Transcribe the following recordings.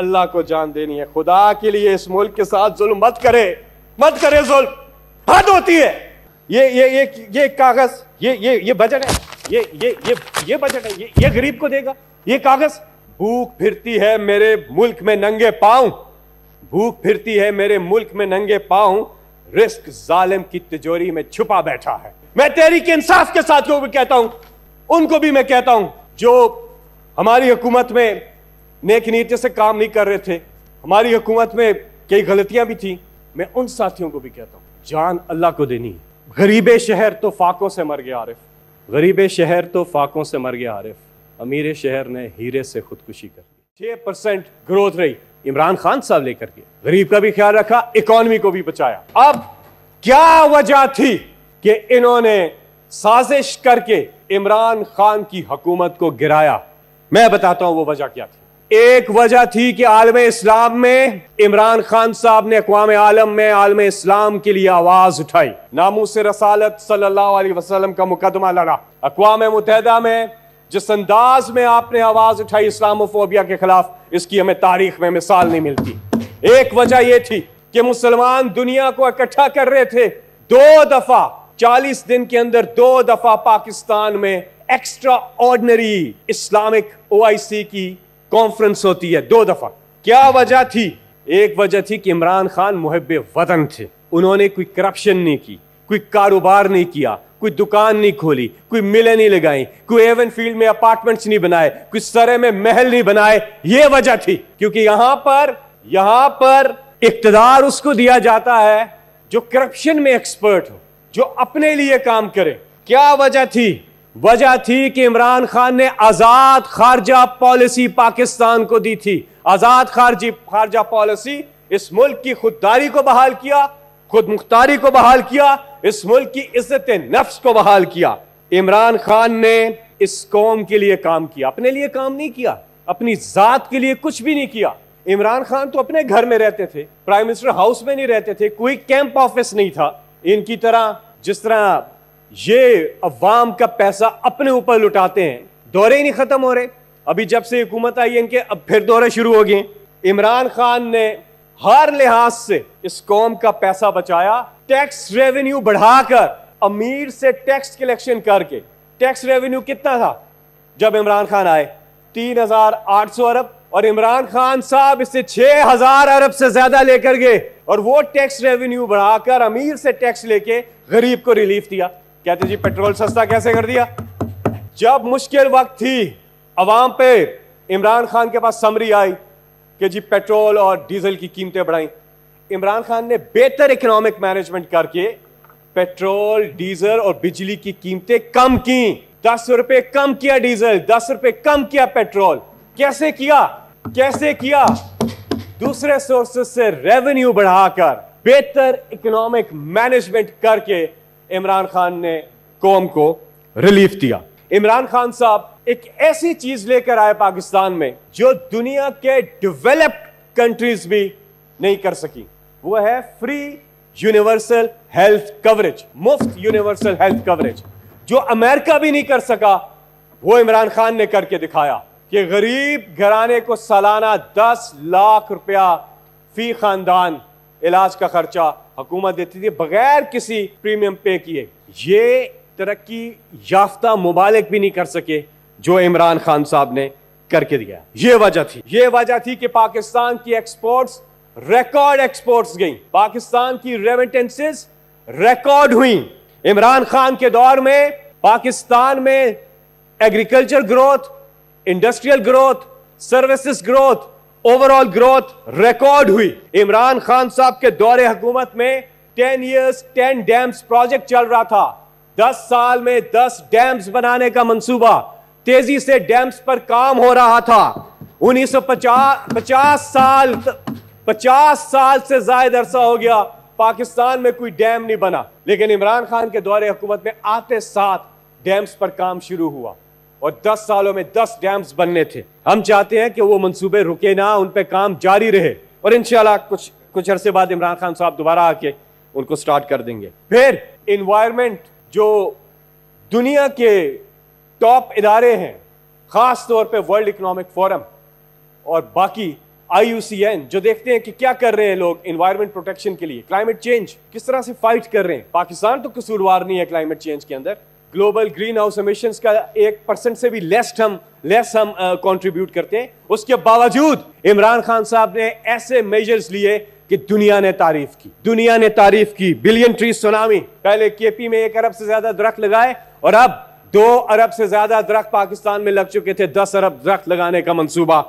अल्लाह को जान देनी है खुदा के लिए इस मुल्क के साथ जुल्म मत करे मत करे जुल्म हद होती है ये ये ये ये कागज ये ये ये बजट है ये ये ये ये बजट है ये ये गरीब को देगा ये कागज भूख फिरती है मेरे मुल्क में नंगे पाऊं भूख फिरती है मेरे मुल्क में नंगे पाऊं रिस्क जालिम की तिजोरी में छुपा बैठा है मैं तेरी के इंसाफ के साथ को भी कहता हूं उनको भी मैं कहता हूं जो हमारी हुकूमत में नेक नीति से काम नहीं कर रहे थे हमारी हुकूमत में कई गलतियां भी थी मैं उन साथियों को भी कहता हूँ जान अल्लाह को देनी है गरीब शहर तो फाकों से मर गया आरिफ गरीब शहर तो फाकों से मर गया आरिफ अमीर शहर ने हीरे से खुदकुशी कर ली छह परसेंट ग्रोथ रही इमरान खान साहब लेकर के गरीब का भी ख्याल रखा इकोनमी को भी बचाया अब क्या वजह थी कि इन्होंने साजिश करके इमरान खान की हुकूमत को गिराया मैं बताता हूं वो वजह क्या थी एक वजह थी कि आलम इस्लाम में इमरान खान साहब ने अकवाम आलम में आलम इस्लाम के लिए आवाज उठाई नामू से रसालत सल्लल्लाहु अलैहि वसल्लम का मुकदमा लड़ा अकवाम मुतहदा में जिस अंदाज में आपने आवाज उठाई इस्लामोफोबिया के खिलाफ इसकी हमें तारीख में मिसाल नहीं मिलती एक वजह यह थी कि मुसलमान दुनिया को इकट्ठा कर रहे थे दो दफा चालीस दिन के अंदर दो दफा पाकिस्तान में एक्स्ट्रा ऑर्डनरी इस्लामिक ओ की कॉन्फ्रेंस होती है दो दफा क्या वजह थी एक वजह थी कि इमरान खान मुहब वतन थे उन्होंने कोई करप्शन नहीं की कोई कारोबार नहीं किया कोई दुकान नहीं खोली कोई मिले नहीं लगाई कोई एवन फील्ड में अपार्टमेंट्स नहीं बनाए कोई सरे में महल नहीं बनाए ये वजह थी क्योंकि यहां पर यहां पर इकतदार उसको दिया जाता है जो करप्शन में एक्सपर्ट हो जो अपने लिए काम करे क्या वजह थी वजह थी कि इमरान खान ने आज़ाद खारजा पॉलिसी पाकिस्तान को दी थी आज़ाद खारजी खारजा पॉलिसी इस मुल्क की खुददारी को बहाल किया खुद मुख्तारी को बहाल किया इस मुल्क की इज्जत नफ्स को बहाल किया इमरान खान ने इस कौम के लिए काम किया अपने लिए काम नहीं किया अपनी जात के लिए कुछ भी नहीं किया इमरान खान तो अपने घर में रहते थे प्राइम मिनिस्टर हाउस में नहीं रहते थे कोई कैंप ऑफिस नहीं था इनकी तरह जिस तरह ये अवाम का पैसा अपने ऊपर लुटाते हैं दौरे ही नहीं ख़त्म हो रहे अभी जब से हुकूमत आई है इनके अब फिर दौरे शुरू हो गए इमरान खान ने हर लिहाज से इस कौम का पैसा बचाया टैक्स रेवेन्यू बढ़ाकर अमीर से टैक्स कलेक्शन करके टैक्स रेवेन्यू कितना था जब इमरान खान आए तीन हजार आठ सौ अरब और इमरान खान साहब इससे छह हजार अरब से ज्यादा लेकर गए और वो टैक्स रेवेन्यू बढ़ाकर अमीर से टैक्स लेके गरीब को रिलीफ दिया कहते जी पेट्रोल सस्ता कैसे कर दिया जब मुश्किल वक्त थी अवाम पे इमरान खान के पास समरी आई कि जी पेट्रोल और डीजल की कीमतें बढ़ाई इमरान खान ने बेहतर इकोनॉमिक मैनेजमेंट करके पेट्रोल डीजल और बिजली की कीमतें कम की दस रुपए कम किया डीजल दस रुपए कम किया पेट्रोल कैसे किया कैसे किया दूसरे सोर्सेस से रेवेन्यू बढ़ाकर बेहतर इकोनॉमिक मैनेजमेंट करके इमरान खान ने कौम को रिलीफ दिया इमरान खान साहब एक ऐसी चीज लेकर आए पाकिस्तान में जो दुनिया के डेवलप्ड कंट्रीज भी नहीं कर सकी वो है फ्री यूनिवर्सल हेल्थ कवरेज मुफ्त यूनिवर्सल हेल्थ कवरेज जो अमेरिका भी नहीं कर सका वो इमरान खान ने करके दिखाया कि गरीब घराने को सालाना दस लाख रुपया फी खानदान इलाज का खर्चा हुकूमत देती थी बगैर किसी प्रीमियम पे किए ये तरक्की याफ्ता मुबालिक भी नहीं कर सके जो इमरान खान साहब ने करके दिया ये वजह थी ये वजह थी कि पाकिस्तान की एक्सपोर्ट्स रिकॉर्ड एक्सपोर्ट्स गई पाकिस्तान की रेमिटेंसेस रिकॉर्ड हुई इमरान खान के दौर में पाकिस्तान में agriculture growth industrial growth services growth overall growth record हुई इमरान खान साहब के दौरे हुकूमत में ten years ten dams project चल रहा था दस साल में दस डैम्स बनाने का मंसूबा तेजी से डैम्स पर काम हो रहा था उन्नीस सौ पचास साल पचास साल से जायद अरसा हो गया पाकिस्तान में कोई डैम नहीं बना लेकिन इमरान खान के दौरे हुकूमत में आते साथ डैम्स पर काम शुरू हुआ और 10 सालों में 10 डैम्स बनने थे हम चाहते हैं कि वो मंसूबे रुके ना उन पर काम जारी रहे और इनशाला कुछ कुछ अरसे बाद इमरान खान साहब दोबारा आके उनको स्टार्ट कर देंगे फिर इन्वायरमेंट जो दुनिया के टॉप इदारे हैं ख़ास तौर पे वर्ल्ड इकोनॉमिक फोरम और बाकी आई जो देखते हैं कि क्या कर रहे हैं लोग इन्वायरमेंट प्रोटेक्शन के लिए क्लाइमेट चेंज किस तरह से फाइट कर रहे हैं पाकिस्तान तो कसूरवार नहीं है क्लाइमेट चेंज के अंदर ग्लोबल ग्रीन हाउस एमिशन का एक परसेंट से भी लेस हम लेस हम कॉन्ट्रीब्यूट करते हैं उसके बावजूद इमरान खान साहब ने ऐसे मेजर्स लिए कि दुनिया ने तारीफ की दुनिया ने तारीफ की बिलियन ट्री सुनामी पहले केपी में एक अरब से ज्यादा दरख्त लगाए और अब दो अरब से ज्यादा दरख्त पाकिस्तान में लग चुके थे दस अरब दरख्त लगाने का मंसूबा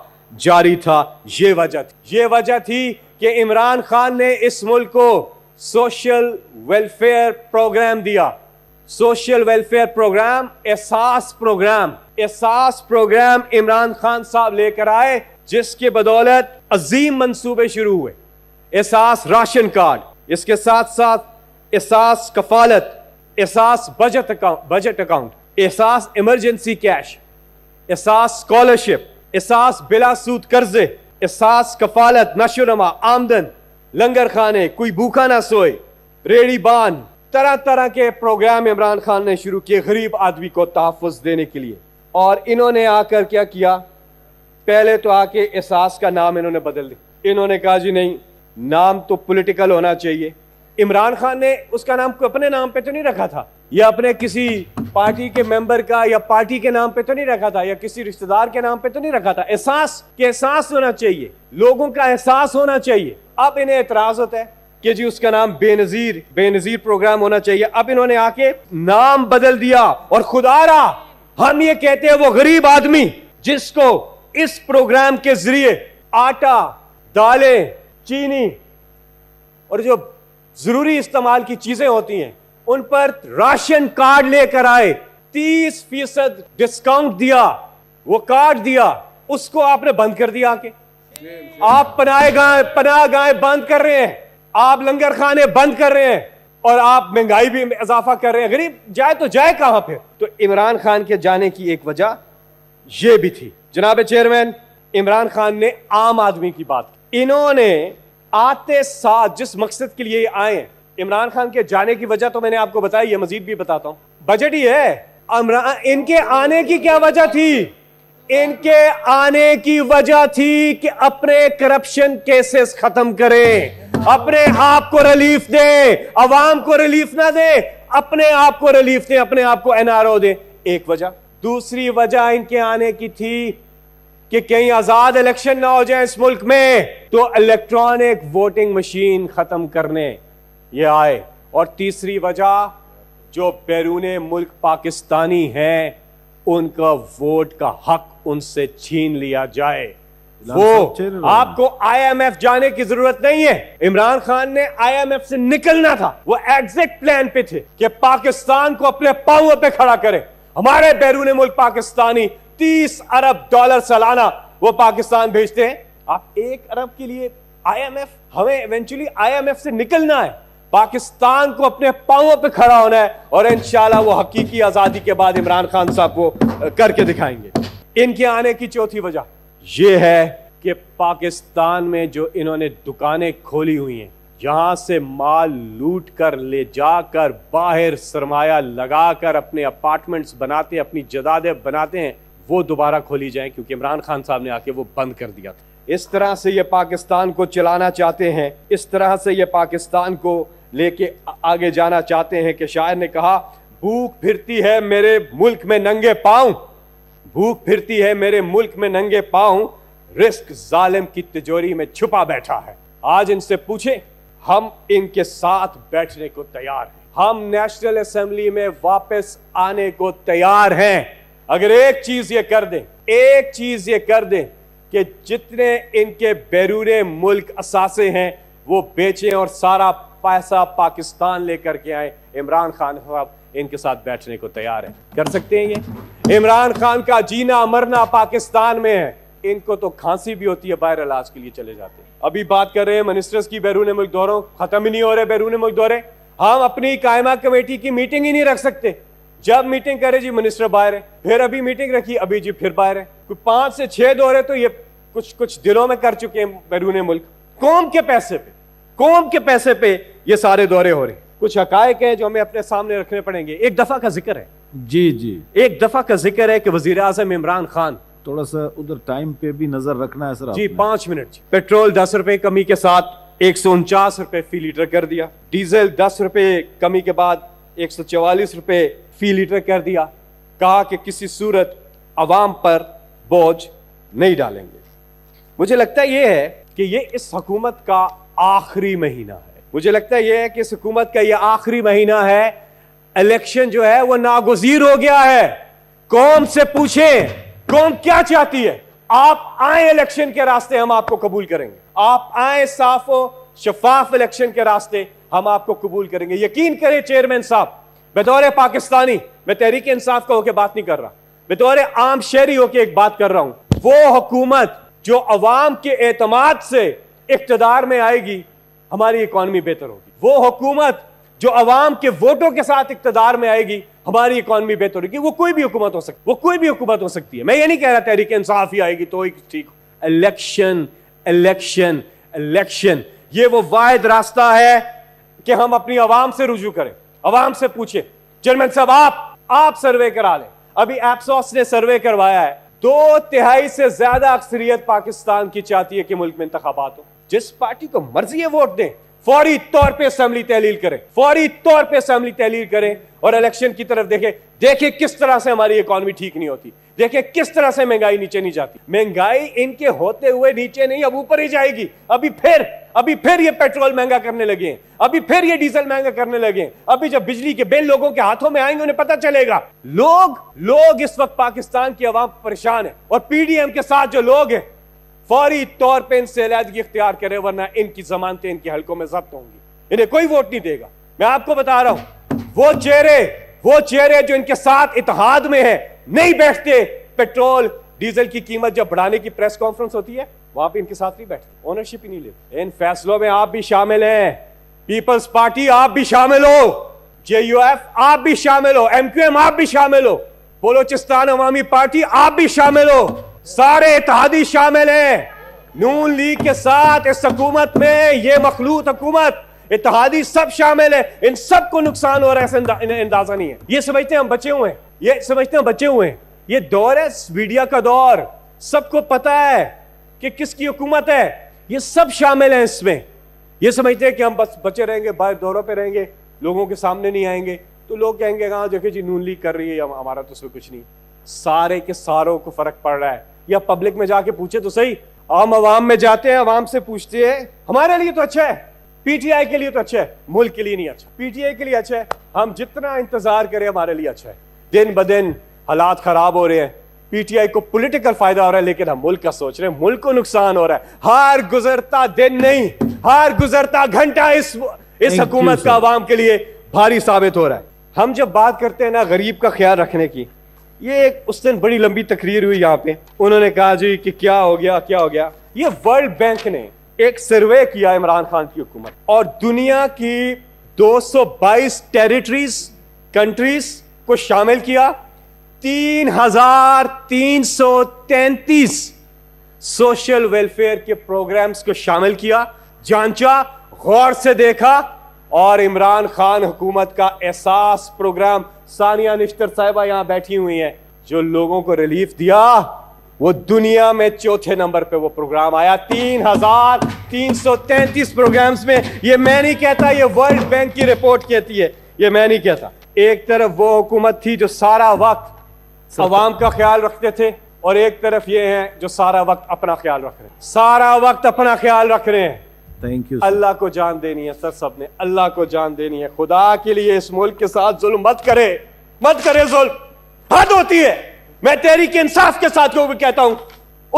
जारी था ये वजह थी ये वजह थी कि इमरान खान ने इस मुल्क को सोशल वेलफेयर प्रोग्राम दिया social welfare programme Ehsaas programme Ehsaas programme Imran Khan साहब लेकर आए जिसके बदौलत अजीम मंसूबे शुरू हुए एहसास राशन कार्ड इसके साथ साथ Ehsaas Kafalat Ehsaas budget account budget account Ehsaas emergency cash Ehsaas scholarship Ehsaas बिलासूद कर्जे एहसास कफालत नशोनमा आमदन लंगर खाने कोई भूखा ना सोए रेड़ी बान तरह तरह के प्रोग्राम इमरान खान ने शुरू किए गरीब आदमी को तहफ़ देने के लिए और इन्होंने आकर क्या किया पहले तो आके एहसास का नाम इन्होंने बदल दिया इन्होंने कहा जी नहीं नाम तो पॉलिटिकल होना चाहिए इमरान खान ने उसका नाम को अपने नाम पे तो नहीं रखा था या अपने किसी पार्टी के मेंबर का या पार्टी के नाम पे तो नहीं रखा था या किसी रिश्तेदार के नाम पे तो नहीं रखा था एहसास के एहसास होना चाहिए लोगों का एहसास होना चाहिए अब इन्हें एतराज होता है कि जी उसका नाम बेनजीर बेनजीर प्रोग्राम होना चाहिए अब इन्होंने आके नाम बदल दिया और खुदा रहा हम ये कहते हैं वो गरीब आदमी जिसको इस प्रोग्राम के जरिए आटा दालें चीनी और जो जरूरी इस्तेमाल की चीजें होती हैं उन पर राशन कार्ड लेकर आए तीस फीसद डिस्काउंट दिया वो कार्ड दिया उसको आपने बंद कर दिया आके आप पनाए गाय पनाह गाय बंद कर रहे हैं आप लंगर खाने बंद कर रहे हैं और आप महंगाई भी इजाफा कर रहे हैं गरीब जाए तो जाए कहां पे तो इमरान खान के जाने की एक वजह यह भी थी जनाब चेयरमैन इमरान खान ने आम आदमी की बात की इन्होंने आते साथ जिस मकसद के लिए आए इमरान खान के जाने की वजह तो मैंने आपको बताई है मजीद भी बताता हूं बजट ही है इनके आने की क्या वजह थी इनके आने की वजह थी कि अपने करप्शन केसेस खत्म करें अपने आप को रिलीफ दे अवाम को रिलीफ ना दे अपने आप को रिलीफ दे अपने आप को एनआरओ दे एक वजह दूसरी वजह इनके आने की थी कि कहीं आजाद इलेक्शन ना हो जाए इस मुल्क में तो इलेक्ट्रॉनिक वोटिंग मशीन खत्म करने ये आए और तीसरी वजह जो बैरून मुल्क पाकिस्तानी हैं उनका वोट का हक उनसे छीन लिया जाए वो आपको आईएमएफ जाने की जरूरत नहीं है इमरान खान ने आईएमएफ से निकलना था वो एग्जिट प्लान पे थे कि पाकिस्तान को अपने पाओ पे खड़ा करें हमारे बैरून मुल्क पाकिस्तानी तीस अरब डॉलर सालाना वो पाकिस्तान भेजते हैं आप एक अरब के लिए आईएमएफ हमें इवेंचुअली आईएमएफ से निकलना है पाकिस्तान को अपने पाओ पे खड़ा होना है और इंशाल्लाह वो हकीकी आजादी के बाद इमरान खान साहब को करके दिखाएंगे इनके आने की चौथी वजह ये है कि पाकिस्तान में जो इन्होंने दुकानें खोली हुई हैं जहां से माल लूट कर ले जाकर बाहर सरमाया लगाकर अपने अपार्टमेंट्स बनाते हैं अपनी जदादें बनाते हैं वो दोबारा खोली जाएं क्योंकि इमरान खान साहब ने आके वो बंद कर दिया था इस तरह से ये पाकिस्तान को चलाना चाहते हैं इस तरह से ये पाकिस्तान को लेके आगे जाना चाहते हैं कि शायर ने कहा भूख फिरती है मेरे मुल्क में नंगे पाँव भूख फिरती है मेरे मुल्क में नंगे पाँव रिस्क जालिम की तिजोरी में छुपा बैठा है आज इनसे पूछे हम इनके साथ बैठने को तैयार हैं हम नेशनल असेंबली में वापस आने को तैयार हैं अगर एक चीज ये कर दें एक चीज ये कर दें कि जितने इनके बैरूने मुल्क असासे हैं वो बेचें और सारा पैसा पाकिस्तान लेकर के आए इमरान खान साहब इनके साथ बैठने को तैयार है कर सकते हैं ये इमरान खान का जीना मरना पाकिस्तान में है इनको तो खांसी भी होती है बाहर इलाज के लिए चले जाते हैं अभी बात कर रहे हैं मिनिस्टर्स की बैरून मुल्क दौरों खत्म ही नहीं हो रहे बैरून मुल्क दौरे हम अपनी कायमा कमेटी की मीटिंग ही नहीं रख सकते जब मीटिंग करे जी मिनिस्टर बाहर है फिर अभी मीटिंग रखी अभी जी फिर बाहर है पांच से छह दौरे तो ये कुछ कुछ दिनों में कर चुके हैं बैरून मुल्क कौम के पैसे पे कौम के पैसे पे ये सारे दौरे हो रहे हैं कुछ हकायक हैं जो हमें अपने सामने रखने पड़ेंगे एक दफा का जिक्र है जी जी एक दफा का जिक्र है कि वजीर आजम इमरान खान थोड़ा सा उधर टाइम पे भी नजर रखना है सर जी पांच मिनट पेट्रोल दस रुपए कमी के साथ एक सौ उनचास रुपए फी लीटर कर दिया डीजल दस रुपए कमी के बाद एक सौ चवालीस रुपए फी लीटर कर दिया कहा कि किसी सूरत अवाम पर बोझ नहीं डालेंगे मुझे लगता यह है कि ये इस हुकूमत का आखिरी महीना है मुझे लगता है ये है कि इस हुकूमत का ये आखिरी महीना है इलेक्शन जो है वो नागुजीर हो गया है कौम से पूछे कौम क्या चाहती है आप आए इलेक्शन के रास्ते हम आपको कबूल करेंगे आप आए साफ शफाफ इलेक्शन के रास्ते हम आपको कबूल करेंगे यकीन करें चेयरमैन साहब बतौर पाकिस्तानी मैं तहरीक इंसाफ का होकर बात नहीं कर रहा बतौर आम शहरी होकर एक बात कर रहा हूं वो हुकूमत जो अवाम के एतमाद से इकतदार में आएगी हमारी इकॉनमी बेहतर होगी वो हुकूमत जो अवाम के वोटों के साथ इकतदार में आएगी हमारी इकॉनमी बेहतर होगी वो कोई भी हुकूमत हो सकती वो कोई भी हुकूमत हो सकती है मैं ये नहीं कह रहा तहरीक इंसाफ ही आएगी तो एक ठीक इलेक्शन इलेक्शन इलेक्शन ये वो वायद रास्ता है कि हम अपनी आवाम से रुजू करें आवाम से पूछें चेयरमैन साहब आप आप सर्वे करा लें अभी एप्सॉस ने सर्वे करवाया है दो तिहाई से ज्यादा अक्सरियत पाकिस्तान की चाहती है कि मुल्क में इंतबात हो जिस पार्टी को मर्जी है वोट दें फौरी तौर पे असेंबली तहलील करें फौरी तौर पे असेंबली तहलील करें और इलेक्शन की तरफ देखें देखें किस तरह से हमारी इकोनॉमी ठीक नहीं होती देखें किस तरह से महंगाई नीचे नहीं जाती महंगाई इनके होते हुए नीचे नहीं अब ऊपर ही जाएगी अभी फिर अभी फिर ये पेट्रोल महंगा करने लगे हैं अभी फिर ये डीजल महंगा करने लगे हैं अभी जब बिजली के बिल लोगों के हाथों में आएंगे उन्हें पता चलेगा लोग लोग इस वक्त पाकिस्तान की आवाम परेशान है और पीडीएम के साथ जो लोग हैं फौरी तौर पर इनसे अलहदगी इख्तियार करे वरना इनकी जमानतें इनके हल्कों में जब्त होंगी इन्हें कोई वोट नहीं देगा मैं आपको बता रहा हूं वो चेहरे वो चेहरे जो इनके साथ इतिहाद में है नहीं बैठते पेट्रोल डीजल की कीमत जब बढ़ाने की प्रेस कॉन्फ्रेंस होती है वहां पर इनके साथ नहीं बैठते ओनरशिप ही नहीं लेते इन फैसलों में आप भी शामिल हैं पीपल्स पार्टी आप भी शामिल हो एफ आप भी शामिल हो एम आप भी शामिल हो बलोचिस्तान अवामी पार्टी आप भी शामिल हो सारे इतिहादी शामिल है नून लीग के साथ इस हकूमत में ये मखलूत हकूमत इतिहादी सब शामिल है इन सब को नुकसान हो रहा है ऐसा इंदा, अंदाजा नहीं है ये समझते हैं हम बचे हुए हैं ये समझते हैं बचे हुए हैं ये दौर है मीडिया का दौर सबको पता है कि किसकी हुकूमत है ये सब शामिल है इसमें ये समझते हैं कि हम बस बचे रहेंगे बाहर दौरों पर रहेंगे लोगों के सामने नहीं आएंगे तो लोग कहेंगे कहा देखे जी नून लीग कर रही है हमारा तो उसमें कुछ नहीं सारे के सारों को फर्क पड़ रहा है या पब्लिक में जाके पूछे तो सही आम आवाम में जाते हैं आवाम से पूछते हैं हमारे लिए तो अच्छा है पीटीआई के लिए तो अच्छा है मुल्क के लिए नहीं अच्छा पीटीआई के लिए अच्छा है हम जितना इंतजार करें हमारे लिए अच्छा है दिन ब दिन हालात खराब हो रहे हैं पीटीआई को पॉलिटिकल फायदा हो रहा है लेकिन हम मुल्क का सोच रहे हैं मुल्क को नुकसान हो रहा है हर गुजरता दिन नहीं हर गुजरता घंटा इस इस हकूमत का आवाम के लिए भारी साबित हो रहा है हम जब बात करते हैं ना गरीब का ख्याल रखने की ये एक उस दिन बड़ी लंबी तकरीर हुई यहाँ पे उन्होंने कहा जी कि क्या हो गया क्या हो गया ये वर्ल्ड बैंक ने एक सर्वे किया इमरान खान की हुकूमत और दुनिया की 222 टेरिटरीज कंट्रीज को शामिल किया तीन हजार तीन सोशल वेलफेयर के प्रोग्राम्स को शामिल किया जांचा गौर से देखा और इमरान खान हुकूमत का एहसास प्रोग्राम सानिया निश्तर साहिबा यहाँ बैठी हुई हैं जो लोगों को रिलीफ दिया वो दुनिया में चौथे नंबर पे वो प्रोग्राम आया तीन हजार तीन सौ तैतीस प्रोग्राम में ये मैं नहीं कहता ये वर्ल्ड बैंक की रिपोर्ट कहती है ये मैं नहीं कहता एक तरफ वो हुकूमत थी जो सारा वक्त आवाम का ख्याल रखते थे और एक तरफ ये है जो सारा वक्त अपना ख्याल रख रहे हैं सारा वक्त अपना ख्याल रख रहे हैं थैंक यू अल्लाह को जान देनी है सर सब ने अल्लाह को जान देनी है खुदा के लिए इस मुल्क के साथ जुल्म मत करे मत करे जुल्म हद होती है मैं के इंसाफ के साथ को भी कहता हूं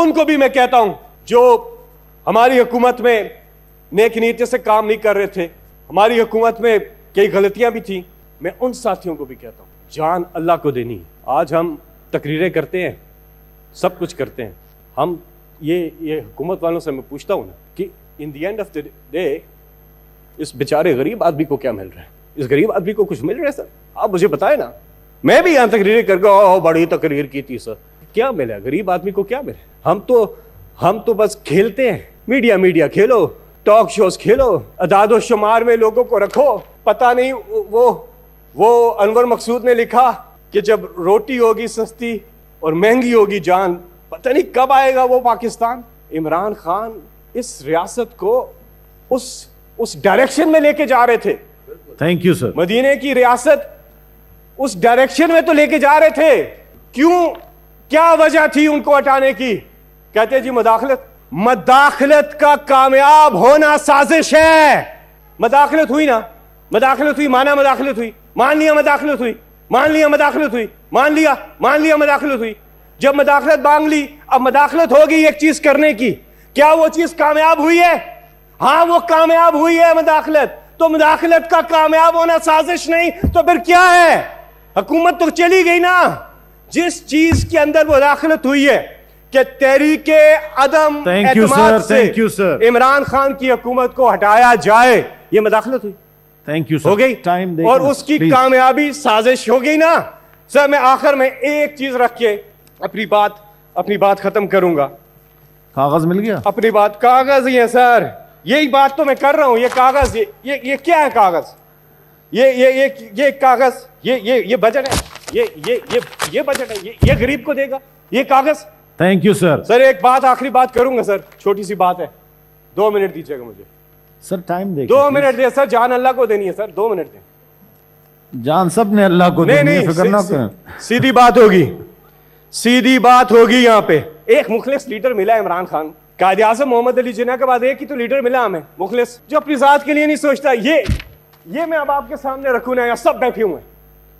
उनको भी मैं कहता हूं जो हमारी हुकूमत में नेक नीति से काम नहीं कर रहे थे हमारी हुकूमत में कई गलतियां भी थी मैं उन साथियों को भी कहता हूँ जान अल्लाह को देनी आज हम तकरीरें करते हैं सब कुछ करते हैं हम ये ये हुकूमत वालों से मैं पूछता हूँ ना in the end of the day इस बेचारे गरीब आदमी को क्या मिल रहा है इस गरीब आदमी को कुछ मिल रहा है सर आप मुझे बताए ना मैं भी यहाँ तकरीर कर गया ओ बड़ी तकरीर की थी सर क्या मिला गरीब आदमी को क्या मिला हम तो हम तो बस खेलते हैं मीडिया मीडिया खेलो टॉक शोज खेलो अदादो शुमार में लोगों को रखो पता नहीं वो वो अनवर मकसूद ने लिखा कि जब रोटी होगी सस्ती और महंगी होगी जान पता नहीं कब आएगा वो पाकिस्तान इमरान खान इस रियासत को उस उस डायरेक्शन में लेके जा रहे थे थैंक यू सर मदीने की रियासत उस डायरेक्शन में तो लेके जा रहे थे क्यों क्या वजह थी उनको हटाने की कहते जी मदाखलत मदाखलत का कामयाब होना साजिश है मदाखलत हुई ना मदाखलत हुई माना मदाखलत हुई मान लिया मदाखलत हुई मान लिया मदाखलत हुई मान लिया मान लिया मदाखलत हुई जब मदाखलत मांग ली अब मदाखलत होगी एक चीज करने की क्या वो चीज कामयाब हुई है हाँ वो कामयाब हुई है मुदाखलत तो मुदाखलत का कामयाब होना साजिश नहीं तो फिर क्या है हकूमत तो चली गई ना जिस चीज के अंदर मुदाखलत हुई है कि तहरीक अदम थैंक सर इमरान खान की हकूमत को हटाया जाए ये मुदाखलत हुई थैंक यू हो गई टाइम और उसकी कामयाबी साजिश हो गई ना सर मैं आखिर में एक चीज रख के अपनी बात अपनी बात खत्म करूंगा कागज मिल गया अपनी बात कागज ही है सर यही बात तो मैं कर रहा हूँ ये कागज ये, ये ये क्या है कागज ये ये ये ये कागज ये ये ये बजट है ये ये ये ये बजट है ये ये गरीब को देगा ये कागज थैंक यू सर सर एक बात आखिरी बात करूंगा सर छोटी सी बात है दो मिनट दीजिएगा मुझे सर टाइम दे दो मिनट दे सर जान अल्लाह को देनी है सर दो मिनट दे जान सब ने अल्लाह को नहीं, देनी नहीं, ना सीधी बात होगी सीधी बात होगी यहाँ पे एक मुखलिस लीडर मिला इमरान खान कायद आजम मोहम्मद अली जिना के बाद एक ही तो लीडर मिला हमें मुखलिस जो अपनी ज़ात के लिए नहीं सोचता ये ये मैं अब आपके सामने रखू ना सब बैठे हुए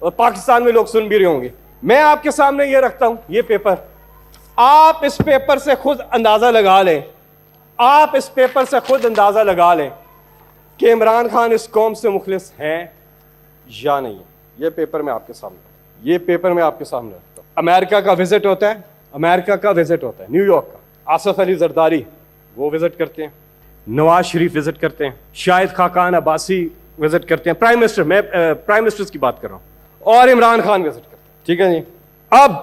और पाकिस्तान में लोग सुन भी रहे होंगे मैं आपके सामने ये रखता हूं ये पेपर आप इस पेपर से खुद अंदाज़ा लगा लें आप इस पेपर से खुद अंदाज़ा लगा लें कि इमरान खान इस कौम से मुखलिस हैं या नहीं ये पेपर मैं आपके सामने ये पेपर मैं आपके सामने रखता हूँ अमेरिका का विजिट होता है अमेरिका का विजिट होता है न्यूयॉर्क का आसफ अली जरदारी वो विजिट करते हैं नवाज शरीफ विजिट करते हैं शाहिद खाकान अब्बासी विजिट करते हैं प्राइम मिनिस्टर मैं प्राइम मिनिस्टर्स की बात कर रहा हूँ और इमरान खान विजिट करते हैं ठीक है जी अब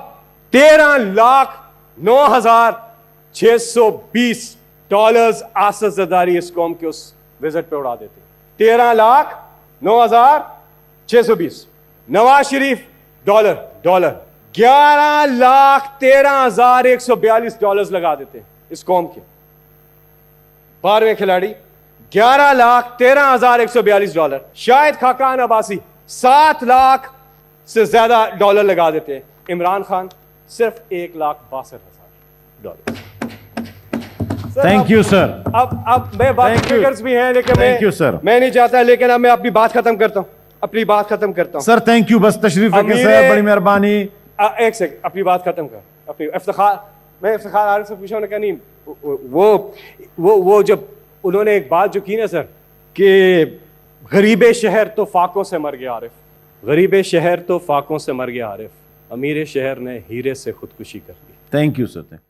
तेरह लाख नौ हजार छः सौ बीस डॉलर्स आसफ जरदारी इस कौम के उस विजिट पे उड़ा देते तेरह लाख नौ हजार छः सौ बीस नवाज शरीफ डॉलर डॉलर ग्यारह लाख तेरह हजार एक सौ बयालीस डॉलर लगा देते हैं इस कॉम के बारहवें खिलाड़ी ग्यारह लाख तेरह हजार एक सौ बयालीस डॉलर शायद खाकान अबासी सात लाख से ज्यादा डॉलर लगा देते हैं इमरान खान सिर्फ एक लाख बासठ हजार डॉलर थैंक यू सर अब अब मैं बात भी हैं लेकिन मैं यू सर मैं नहीं चाहता लेकिन अब मैं अपनी बात खत्म करता हूं अपनी बात खत्म करता हूं सर थैंक यू बस तशरीफ सर बड़ी मेहरबानी एक सेकंड अपनी बात खत्म कर अपनी इफ्तार मैं इफ्तार आरिफ से पूछा उन्होंने कहा नहीं वो वो वो जब उन्होंने एक बात जो की ना सर कि गरीब शहर तो फाकों से मर गया आरिफ गरीब शहर तो फाकों से मर गया आरिफ अमीर शहर ने हीरे से खुदकुशी कर ली थैंक यू सर